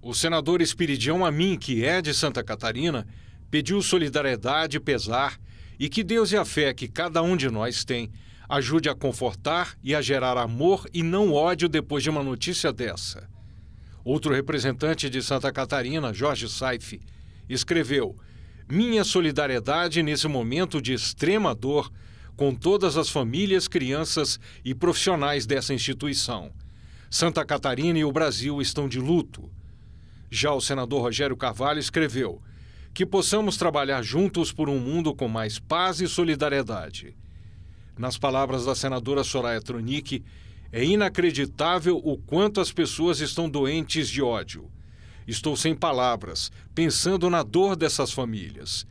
O senador Espiridião Amin, que é de Santa Catarina, pediu solidariedade e pesar e que Deus e a fé que cada um de nós tem ajude a confortar e a gerar amor e não ódio depois de uma notícia dessa. Outro representante de Santa Catarina, Jorge Saif, escreveu: Minha solidariedade nesse momento de extrema dor com todas as famílias, crianças e profissionais dessa instituição. Santa Catarina e o Brasil estão de luto. Já o senador Rogério Carvalho escreveu que possamos trabalhar juntos por um mundo com mais paz e solidariedade. Nas palavras da senadora Soraya Tronic, é inacreditável o quanto as pessoas estão doentes de ódio. Estou sem palavras, pensando na dor dessas famílias.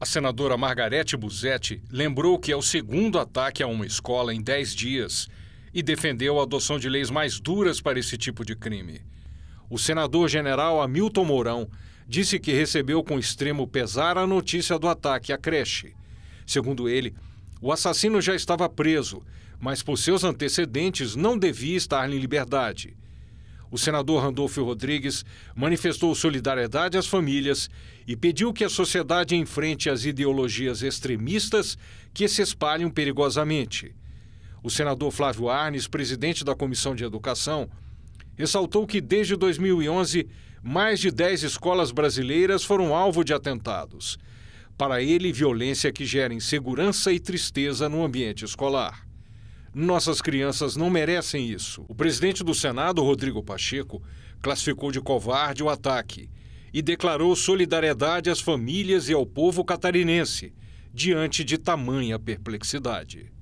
A senadora Margarete Buzetti lembrou que é o segundo ataque a uma escola em 10 dias e defendeu a adoção de leis mais duras para esse tipo de crime o senador-general Hamilton Mourão disse que recebeu com extremo pesar a notícia do ataque à creche. Segundo ele, o assassino já estava preso, mas por seus antecedentes não devia estar em liberdade. O senador Randolfo Rodrigues manifestou solidariedade às famílias e pediu que a sociedade enfrente as ideologias extremistas que se espalham perigosamente. O senador Flávio Arnes, presidente da Comissão de Educação, ressaltou que desde 2011, mais de 10 escolas brasileiras foram alvo de atentados. Para ele, violência que gera insegurança e tristeza no ambiente escolar. Nossas crianças não merecem isso. O presidente do Senado, Rodrigo Pacheco, classificou de covarde o ataque e declarou solidariedade às famílias e ao povo catarinense diante de tamanha perplexidade.